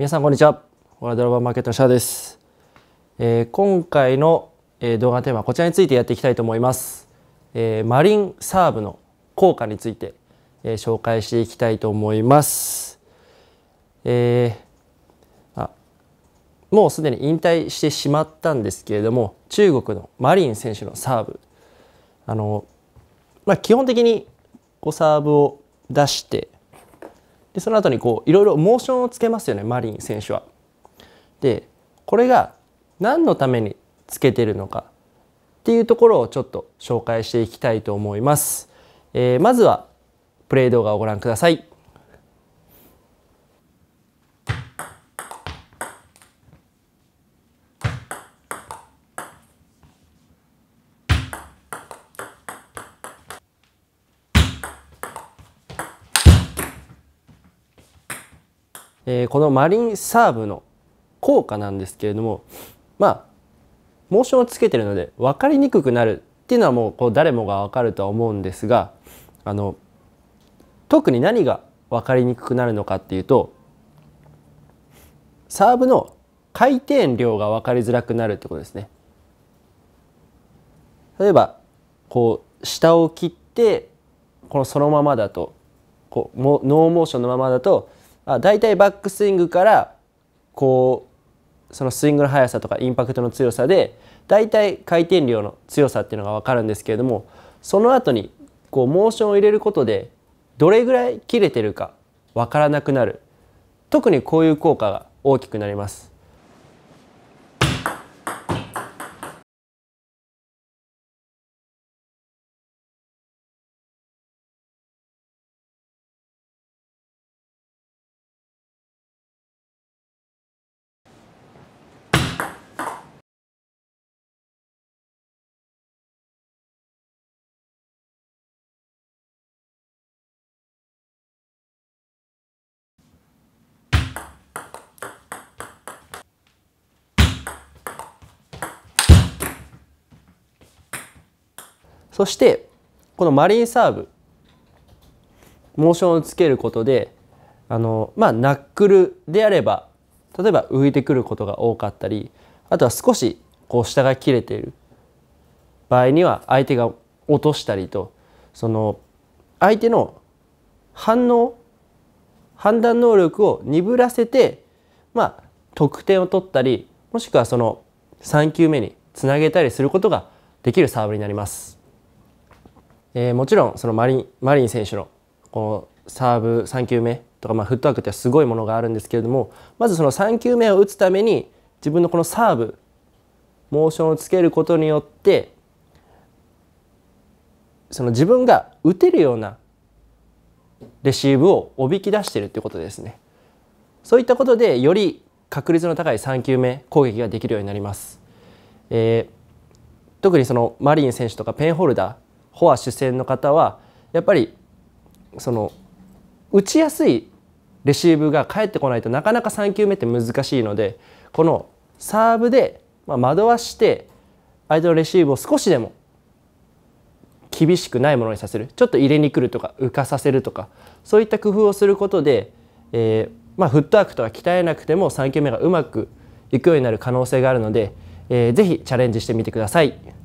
皆さんこんにちはワールドロバーマーケットのシャアです、えー、今回の、え動画のテーマはこちらについてやっていきたいと思います、えー、マリンサーブの効果について、えー、紹介していきたいと思います、えー、あもうすでに引退してしまったんですけれども中国のマリン選手のサーブあの、まあ、基本的にこうサーブを出してでその後にこういろいろモーションをつけますよねマリン選手は。でこれが何のためにつけてるのかっていうところをちょっと紹介していきたいと思います。えー、まずはプレイ動画をご覧ください。えー、このマリンサーブの効果なんですけれどもまあモーションをつけてるので分かりにくくなるっていうのはもうこう誰もが分かるとは思うんですがあの特に何が分かりにくくなるのかっていうとサーブの回転量が分かりづらくなるってことですね。例えばこう下を切ってこのそのままだとこうノーモーションのままだとあ大体バックスイングからこうそのスイングの速さとかインパクトの強さで大体回転量の強さっていうのが分かるんですけれどもその後にこうモーションを入れることでどれぐらい切れてるか分からなくなる特にこういう効果が大きくなります。そしてこのマリンサーブモーションをつけることであの、まあ、ナックルであれば例えば浮いてくることが多かったりあとは少しこう下が切れている場合には相手が落としたりとその相手の反応判断能力を鈍らせて、まあ、得点を取ったりもしくはその3球目につなげたりすることができるサーブになります。えー、もちろんそのマリンマリン選手のこのサーブ3球目とか、まあ、フットワークってすごいものがあるんですけれどもまずその3球目を打つために自分のこのサーブモーションをつけることによってその自分が打てるようなレシーブをおびき出してるってことですねそういったことでより確率の高い3球目攻撃ができるようになります、えー、特にそのマリン選手とかペンホルダーフォア主戦の方はやっぱりその打ちやすいレシーブが返ってこないとなかなか3球目って難しいのでこのサーブで惑わして相手のレシーブを少しでも厳しくないものにさせるちょっと入れにくるとか浮かさせるとかそういった工夫をすることで、えー、まあ、フットワークとは鍛えなくても3球目がうまくいくようになる可能性があるので、えー、ぜひチャレンジしてみてください。